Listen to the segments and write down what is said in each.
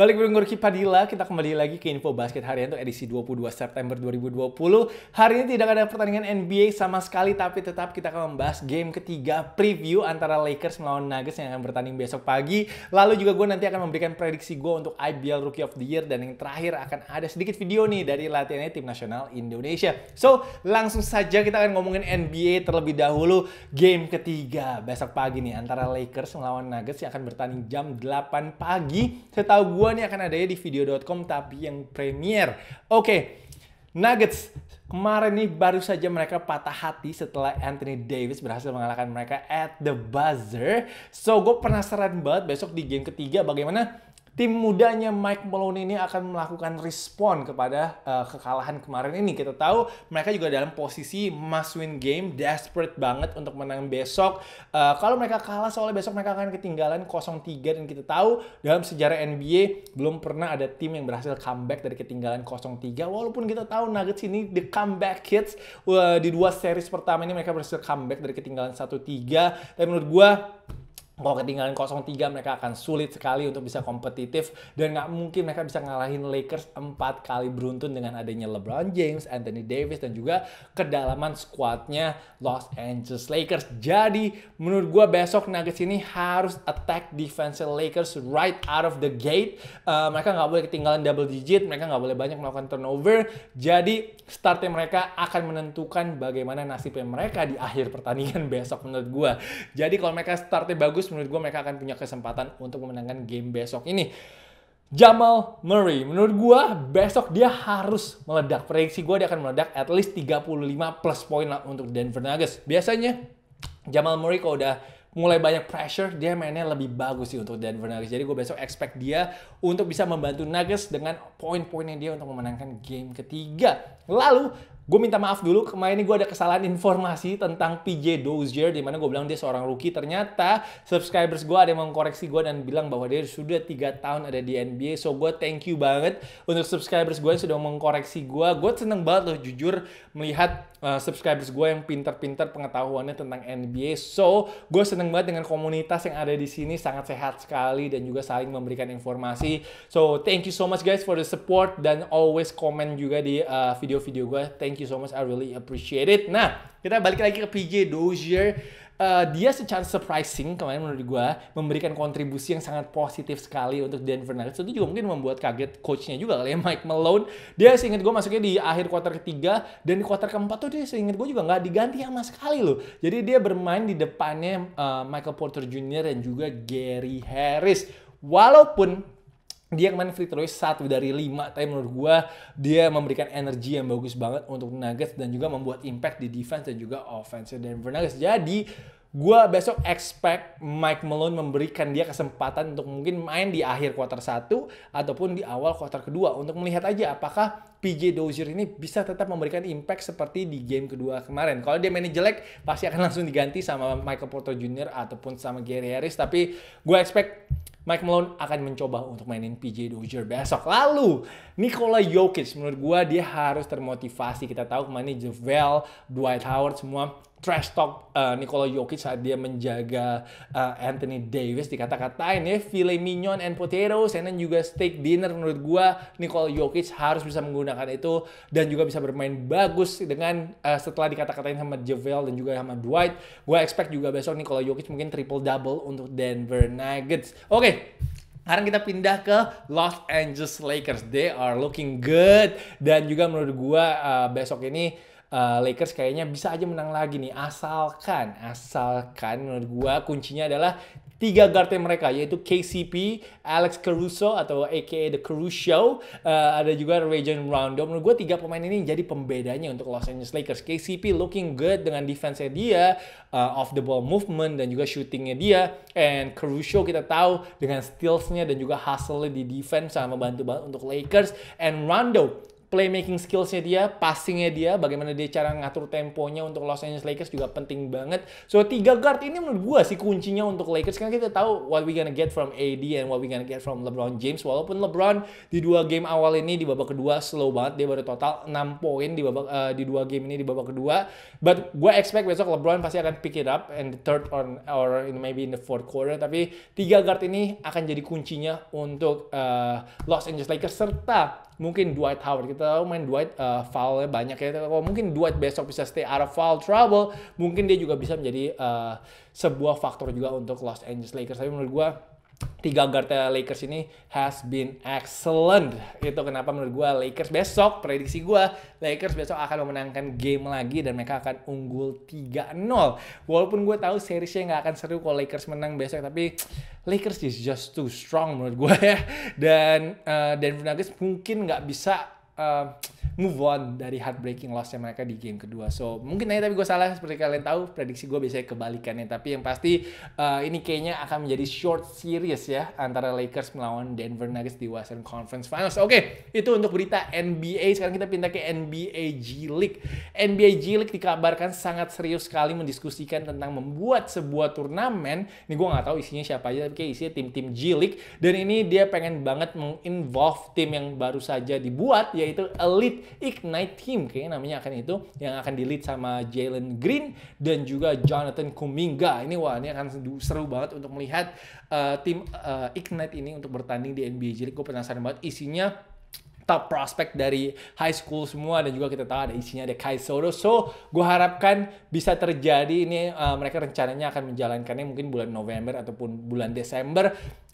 Balik berunggul padilla kita kembali lagi ke info basket harian untuk edisi 22 September 2020. Hari ini tidak ada pertandingan NBA sama sekali, tapi tetap kita akan membahas game ketiga preview antara Lakers melawan Nuggets yang akan bertanding besok pagi. Lalu juga gue nanti akan memberikan prediksi gue untuk IBL Rookie of the Year dan yang terakhir akan ada sedikit video nih dari latihannya tim nasional Indonesia. So, langsung saja kita akan ngomongin NBA terlebih dahulu game ketiga besok pagi nih antara Lakers melawan Nuggets yang akan bertanding jam 8 pagi. Setahu gue gue nih akan adanya di video.com tapi yang premier. Oke, okay. Nuggets Kemarin nih baru saja mereka patah hati setelah Anthony Davis berhasil mengalahkan mereka at the buzzer. So gue penasaran banget besok di game ketiga bagaimana tim mudanya Mike Malone ini akan melakukan respon kepada uh, kekalahan kemarin ini. Kita tahu mereka juga dalam posisi must win game, desperate banget untuk menang besok. Uh, kalau mereka kalah soalnya besok mereka akan ketinggalan 0-3 dan kita tahu dalam sejarah NBA belum pernah ada tim yang berhasil comeback dari ketinggalan 0-3 walaupun kita tahu Nuggets ini the comeback kids uh, eh, di dua series pertama ini mereka berhasil comeback dari ketinggalan 1-3 tapi menurut gua kalau ketinggalan 0-3 mereka akan sulit sekali untuk bisa kompetitif dan nggak mungkin mereka bisa ngalahin Lakers empat kali beruntun dengan adanya LeBron James, Anthony Davis dan juga kedalaman skuadnya Los Angeles Lakers. Jadi menurut gue besok Nuggets ini harus attack defense Lakers right out of the gate. Uh, mereka nggak boleh ketinggalan double digit, mereka nggak boleh banyak melakukan turnover. Jadi startnya mereka akan menentukan bagaimana nasibnya mereka di akhir pertandingan besok menurut gue. Jadi kalau mereka startnya bagus, menurut gue mereka akan punya kesempatan untuk memenangkan game besok ini. Jamal Murray, menurut gue besok dia harus meledak. Prediksi gue dia akan meledak at least 35 plus poin lah untuk Denver Nuggets. Biasanya Jamal Murray kalau udah mulai banyak pressure, dia mainnya lebih bagus sih untuk Denver Nuggets. Jadi gue besok expect dia untuk bisa membantu Nuggets dengan poin-poinnya dia untuk memenangkan game ketiga. Lalu Gue minta maaf dulu, kemarin ini gue ada kesalahan informasi tentang PJ Dozier, dimana gue bilang dia seorang rookie. Ternyata subscribers gue ada yang mengkoreksi gue dan bilang bahwa dia sudah 3 tahun ada di NBA. So gue thank you banget untuk subscribers gue yang sudah mengkoreksi gue. Gue seneng banget loh jujur melihat uh, subscribers gue yang pinter-pinter pengetahuannya tentang NBA. So gue seneng seneng banget dengan komunitas yang ada di sini sangat sehat sekali dan juga saling memberikan informasi. So thank you so much guys for the support dan always comment juga di uh, video-video uh, gue. Thank you so much, I really appreciate it. Nah kita balik lagi ke PJ Dozier uh, dia secara surprising kemarin menurut gue memberikan kontribusi yang sangat positif sekali untuk Denver Nuggets itu juga mungkin membuat kaget coachnya juga kali ya Mike Malone dia seingat gue masuknya di akhir kuarter ketiga dan di kuarter keempat tuh dia seingat gue juga nggak diganti sama sekali loh jadi dia bermain di depannya uh, Michael Porter Jr. dan juga Gary Harris walaupun dia kemarin free throw satu dari lima, tapi menurut gue dia memberikan energi yang bagus banget untuk Nuggets dan juga membuat impact di defense dan juga offense dan Nuggets. Jadi gue besok expect Mike Malone memberikan dia kesempatan untuk mungkin main di akhir quarter satu ataupun di awal quarter kedua untuk melihat aja apakah PJ Dozier ini bisa tetap memberikan impact seperti di game kedua kemarin. Kalau dia mainnya jelek, pasti akan langsung diganti sama Michael Porter Jr. ataupun sama Gary Harris. Tapi gue expect Mike Malone akan mencoba untuk mainin PJ Dozier besok. Lalu, Nikola Jokic menurut gue dia harus termotivasi. Kita tahu kemarin Javel, Dwight Howard semua trash talk uh, Nikola Jokic saat dia menjaga uh, Anthony Davis dikata-katain ya filet mignon and potatoes and juga steak dinner menurut gua Nikola Jokic harus bisa menggunakan itu dan juga bisa bermain bagus dengan uh, setelah dikata-katain sama Javel dan juga sama Dwight gua expect juga besok Nikola Jokic mungkin triple double untuk Denver Nuggets oke okay. Sekarang kita pindah ke Los Angeles Lakers. They are looking good dan juga menurut gua uh, besok ini Eh, Lakers kayaknya bisa aja menang lagi nih asalkan asalkan menurut gua kuncinya adalah tiga guard mereka yaitu KCP, Alex Caruso atau aka The Caruso, uh, ada juga Rajon Rondo. Menurut gua tiga pemain ini jadi pembedanya untuk Los Angeles Lakers. KCP looking good dengan defense dia, uh, eh, off the ball movement dan juga shootingnya dia. And Caruso kita tahu dengan steals-nya dan juga hustle-nya di defense sama membantu banget untuk Lakers. And Rondo playmaking skillsnya dia, passingnya dia, bagaimana dia cara ngatur temponya untuk Los Angeles Lakers juga penting banget. So tiga guard ini menurut gue sih kuncinya untuk Lakers karena kita tahu what we gonna get from AD and what we gonna get from LeBron James. Walaupun LeBron di dua game awal ini di babak kedua slow banget, dia baru total 6 poin di babak uh, di dua game ini di babak kedua. But gue expect besok LeBron pasti akan pick it up and the third or or in maybe in the fourth quarter. Tapi tiga guard ini akan jadi kuncinya untuk uh, Los Angeles Lakers serta mungkin Dwight Howard kita tahu main Dwight uh, foulnya banyak ya kalau mungkin Dwight besok bisa stay out of foul trouble mungkin dia juga bisa menjadi uh, sebuah faktor juga untuk Los Angeles Lakers tapi menurut gue tiga guard Lakers ini has been excellent. Itu kenapa menurut gue Lakers besok, prediksi gue, Lakers besok akan memenangkan game lagi dan mereka akan unggul 3-0. Walaupun gue tahu seriesnya nggak akan seru kalau Lakers menang besok, tapi Lakers is just too strong menurut gue ya. Dan uh, Denver Nuggets mungkin nggak bisa uh, move on dari heartbreaking lossnya mereka di game kedua. So mungkin nanti tapi gue salah seperti kalian tahu prediksi gue biasanya kebalikannya. Tapi yang pasti uh, ini kayaknya akan menjadi short series ya antara Lakers melawan Denver Nuggets di Western Conference Finals. Oke okay, itu untuk berita NBA. Sekarang kita pindah ke NBA G League. NBA G League dikabarkan sangat serius sekali mendiskusikan tentang membuat sebuah turnamen. Ini gue nggak tahu isinya siapa aja tapi kayak isinya tim-tim G League. Dan ini dia pengen banget menginvolve tim yang baru saja dibuat yaitu yaitu Elite Ignite Team kayaknya namanya akan itu yang akan di lead sama Jalen Green dan juga Jonathan Kuminga. Ini wah ini akan seru banget untuk melihat uh, tim uh, Ignite ini untuk bertanding di NBA. Jadi gue penasaran banget isinya top prospect dari high school semua dan juga kita tahu ada isinya ada Kai Soto. So, gue harapkan bisa terjadi ini uh, mereka rencananya akan menjalankannya mungkin bulan November ataupun bulan Desember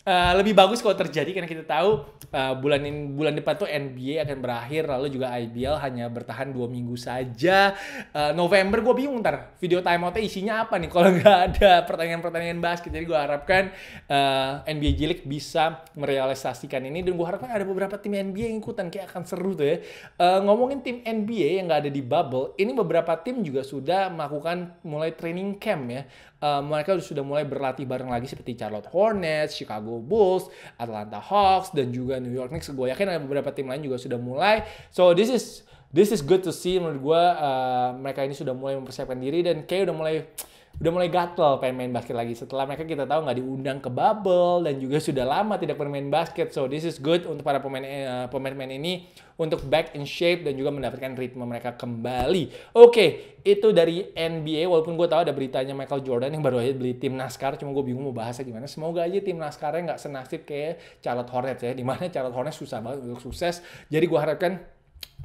uh, lebih bagus kalau terjadi karena kita tahu uh, bulan ini bulan depan tuh NBA akan berakhir lalu juga IBL hanya bertahan dua minggu saja. Uh, November gue bingung ntar video timeoutnya isinya apa nih kalau nggak ada pertanyaan-pertanyaan basket. Jadi gue harapkan uh, NBA Jilik bisa merealisasikan ini dan gue harapkan ada beberapa tim NBA yang ikutan kayak akan seru tuh ya. Uh, ngomongin tim NBA yang nggak ada di bubble, ini beberapa tim juga sudah melakukan mulai training camp ya. Uh, mereka sudah mulai berlatih bareng lagi seperti Charlotte Hornets, Chicago Chicago Bulls, Atlanta Hawks, dan juga New York Knicks. Gue yakin ada beberapa tim lain juga sudah mulai. So this is this is good to see menurut gue uh, mereka ini sudah mulai mempersiapkan diri dan kayak udah mulai udah mulai gatel pengen main basket lagi setelah mereka kita tahu nggak diundang ke bubble dan juga sudah lama tidak bermain basket so this is good untuk para pemain uh, pemain-pemain ini untuk back in shape dan juga mendapatkan ritme mereka kembali oke okay, itu dari NBA walaupun gue tahu ada beritanya Michael Jordan yang baru aja beli tim NASCAR cuma gue bingung mau bahasnya gimana semoga aja tim NASCAR-nya nggak senasib kayak Charlotte Hornets ya dimana Charlotte Hornets susah banget untuk sukses jadi gue harapkan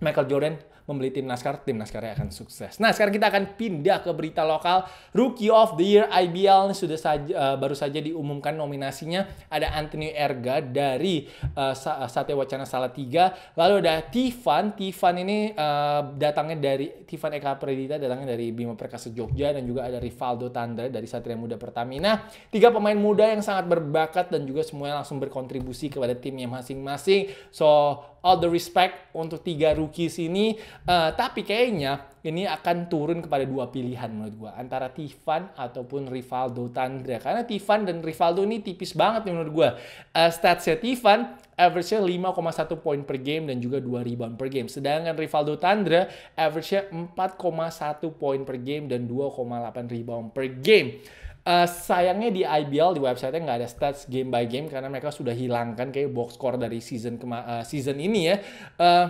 Michael Jordan membeli tim NASCAR, tim NASCAR akan sukses. Nah, sekarang kita akan pindah ke berita lokal. Rookie of the Year IBL sudah saja, uh, baru saja diumumkan nominasinya. Ada Anthony Erga dari uh, eh, eh, Sate Wacana Salatiga. Lalu ada Tivan. Tivan ini uh, datangnya dari Tivan Eka Predita, datangnya dari Bima Perkasa Jogja dan juga ada Rivaldo Tandra dari Satria Muda Pertamina. Tiga pemain muda yang sangat berbakat dan juga semuanya langsung berkontribusi kepada timnya masing-masing. So, all the respect untuk tiga rookie Hughes ini, uh, eh, tapi kayaknya ini akan turun kepada dua pilihan menurut gue antara Tivan ataupun Rivaldo Tandra karena Tivan dan Rivaldo ini tipis banget menurut gue uh, statsnya Tivan average-nya 5,1 poin per game dan juga 2 rebound per game sedangkan Rivaldo Tandra average-nya 4,1 poin per game dan 2,8 rebound per game Uh, sayangnya di IBL di website-nya nggak ada stats game by game karena mereka sudah hilangkan kayak box score dari season kema uh, season ini ya. Uh,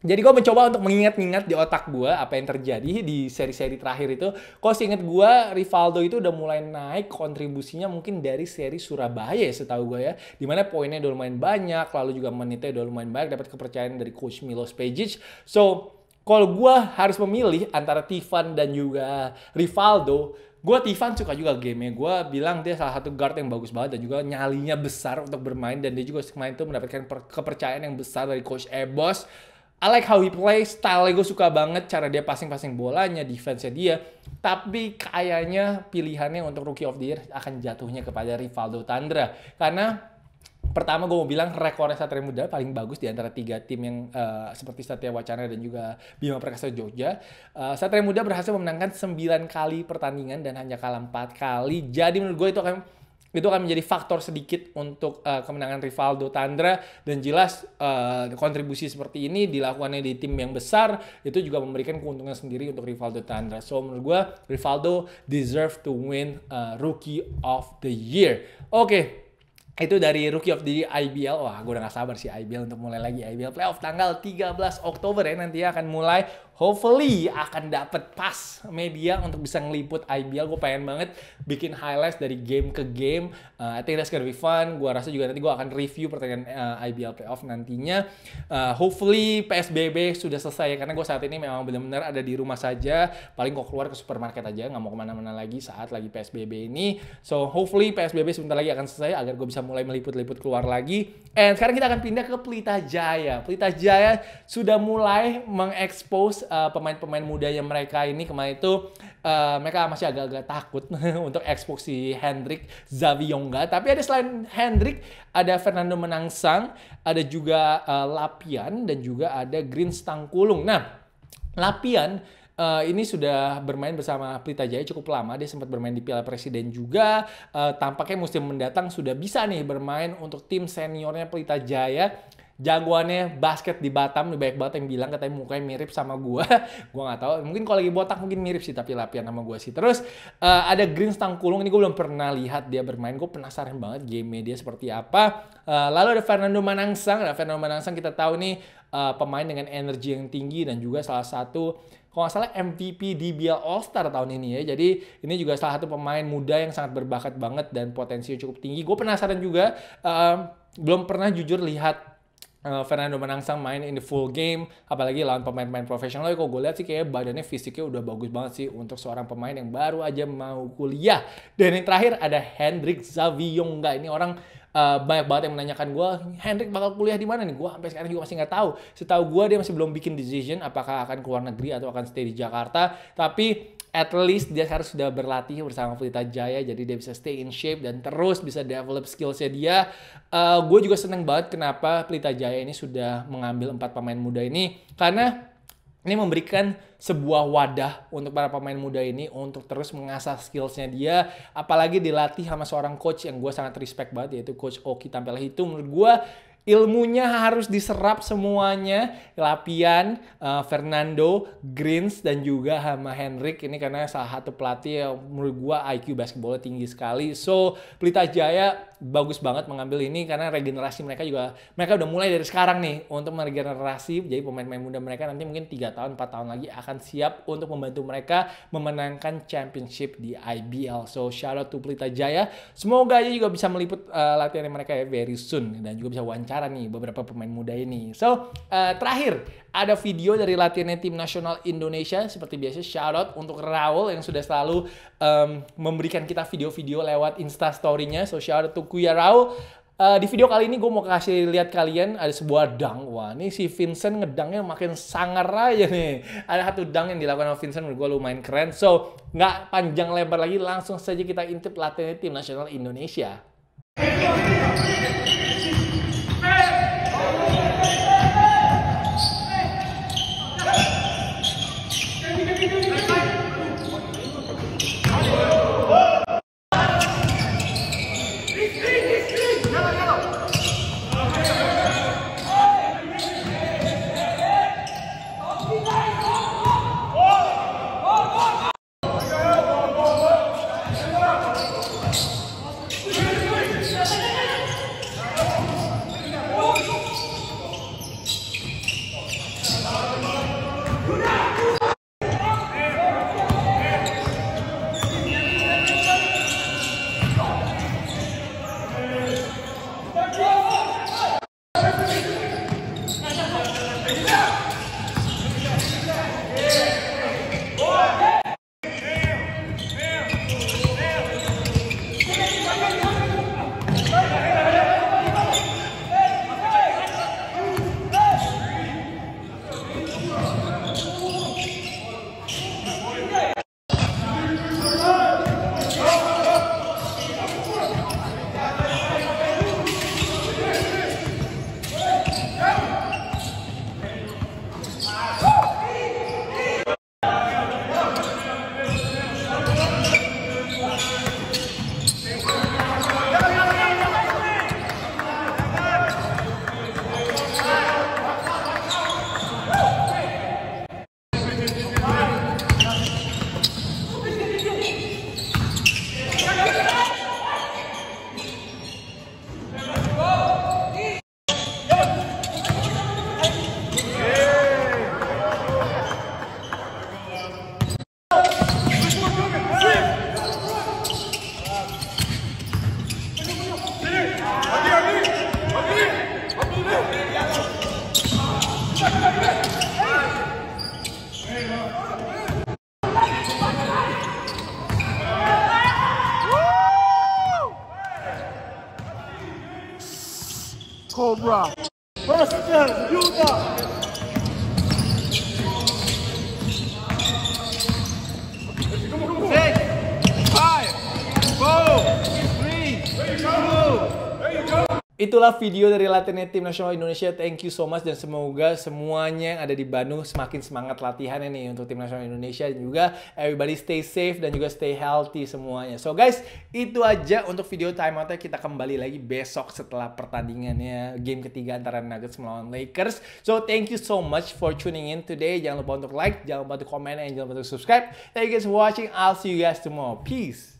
jadi gue mencoba untuk mengingat-ingat di otak gue apa yang terjadi di seri-seri terakhir itu. sih inget gue, Rivaldo itu udah mulai naik kontribusinya mungkin dari seri Surabaya ya setahu gue ya. Dimana poinnya udah lumayan banyak, lalu juga menitnya udah lumayan banyak, dapat kepercayaan dari Coach Milos Pejic. So, kalau gue harus memilih antara Tivan dan juga Rivaldo, gue Tivan suka juga game-nya. gue bilang dia salah satu guard yang bagus banget dan juga nyalinya besar untuk bermain dan dia juga main tuh mendapatkan kepercayaan yang besar dari coach Ebos I like how he play, style gue suka banget cara dia passing-passing bolanya, defense-nya dia. Tapi kayaknya pilihannya untuk Rookie of the Year akan jatuhnya kepada Rivaldo Tandra. Karena pertama gue mau bilang rekornya Satria Muda paling bagus di antara tiga tim yang uh, seperti Satria Wacana dan juga Bima Perkasa Jogja. Uh, Satria Muda berhasil memenangkan 9 kali pertandingan dan hanya kalah 4 kali. Jadi menurut gue itu akan itu akan menjadi faktor sedikit untuk uh, kemenangan Rivaldo Tandra dan jelas uh, kontribusi seperti ini dilakukannya di tim yang besar itu juga memberikan keuntungan sendiri untuk Rivaldo Tandra. So menurut gue Rivaldo deserve to win uh, Rookie of the Year. Oke. Okay itu dari Rookie of the IBL. Wah, gue udah gak sabar sih IBL untuk mulai lagi IBL Playoff tanggal 13 Oktober ya nanti akan mulai hopefully akan dapat pas media untuk bisa ngeliput IBL. Gue pengen banget bikin highlights dari game ke game. Uh, I think that's gonna be fun. Gue rasa juga nanti gue akan review pertandingan uh, eh, IBL playoff nantinya. Uh, hopefully PSBB sudah selesai ya, karena gue saat ini memang benar-benar ada di rumah saja. Paling gue keluar ke supermarket aja, nggak mau kemana-mana lagi saat lagi PSBB ini. So hopefully PSBB sebentar lagi akan selesai agar gue bisa mulai meliput-liput keluar lagi. And sekarang kita akan pindah ke Pelita Jaya. Pelita Jaya sudah mulai mengekspos Eh, pemain pemain muda yang mereka ini kemarin itu uh, mereka masih agak-agak takut untuk expose si Hendrik Zavionga. Tapi ada selain Hendrik, ada Fernando Menangsang, ada juga uh, eh, Lapian, dan juga ada Green Stangkulung. Nah, Lapian uh, ini sudah bermain bersama Pelita Jaya cukup lama. Dia sempat bermain di Piala Presiden juga. Uh, tampaknya musim mendatang sudah bisa nih bermain untuk tim seniornya Pelita Jaya jagoannya basket di Batam banyak banget yang bilang katanya mukanya mirip sama gua gua nggak tahu mungkin kalau lagi botak mungkin mirip sih tapi lapian sama gua sih terus uh, ada Green Stangkulung ini gua belum pernah lihat dia bermain gua penasaran banget game media seperti apa uh, lalu ada Fernando Manangsang ada nah, Fernando Manangsang kita tahu nih uh, pemain dengan energi yang tinggi dan juga salah satu kalau nggak salah MVP di Biel All Star tahun ini ya. Jadi ini juga salah satu pemain muda yang sangat berbakat banget dan potensinya cukup tinggi. Gue penasaran juga, uh, belum pernah jujur lihat uh, Fernando Manangsang main in the full game apalagi lawan pemain-pemain profesional kok gue lihat sih kayak badannya fisiknya udah bagus banget sih untuk seorang pemain yang baru aja mau kuliah dan yang terakhir ada Hendrik Zaviyonga. ini orang uh, banyak banget yang menanyakan gue Hendrik bakal kuliah di mana nih gue sampai sekarang juga masih nggak tahu setahu gue dia masih belum bikin decision apakah akan keluar negeri atau akan stay di Jakarta tapi at least dia harus sudah berlatih bersama Pelita Jaya jadi dia bisa stay in shape dan terus bisa develop skillsnya dia. Uh, eh, gue juga seneng banget kenapa Pelita Jaya ini sudah mengambil empat pemain muda ini karena ini memberikan sebuah wadah untuk para pemain muda ini untuk terus mengasah skillsnya dia apalagi dilatih sama seorang coach yang gue sangat respect banget yaitu coach Oki Tampel itu menurut gue ilmunya harus diserap semuanya Lapian, uh, Fernando, Greens dan juga sama Henrik ini karena salah satu pelatih yang menurut gua IQ basketbolnya tinggi sekali. So Pelita Jaya bagus banget mengambil ini karena regenerasi mereka juga mereka udah mulai dari sekarang nih untuk meregenerasi jadi pemain-pemain muda mereka nanti mungkin 3 tahun 4 tahun lagi akan siap untuk membantu mereka memenangkan championship di IBL. So shout out to Pelita Jaya. Semoga aja juga bisa meliput uh, latihan mereka ya very soon dan juga bisa wawancara wawancara nih beberapa pemain muda ini. So, uh, terakhir ada video dari latihannya tim nasional Indonesia seperti biasa shout out untuk Raul yang sudah selalu um, memberikan kita video-video lewat Insta story-nya. So, shout out to Kuya Raul. Uh, di video kali ini gue mau kasih lihat kalian ada sebuah dang. Wah, ini si Vincent ngedangnya makin sangar aja nih. Ada satu dang yang dilakukan oleh Vincent menurut gue lumayan keren. So, nggak panjang lebar lagi, langsung saja kita intip latihan tim nasional Indonesia. Itulah video dari latihan tim nasional Indonesia. Thank you so much dan semoga semuanya yang ada di Bandung semakin semangat latihannya nih untuk tim nasional Indonesia dan juga everybody stay safe dan juga stay healthy semuanya. So guys, itu aja untuk video timeoutnya. Kita kembali lagi besok setelah pertandingannya game ketiga antara Nuggets melawan Lakers. So thank you so much for tuning in today. Jangan lupa untuk like, jangan lupa untuk comment, and jangan lupa untuk subscribe. Thank you guys for watching. I'll see you guys tomorrow. Peace.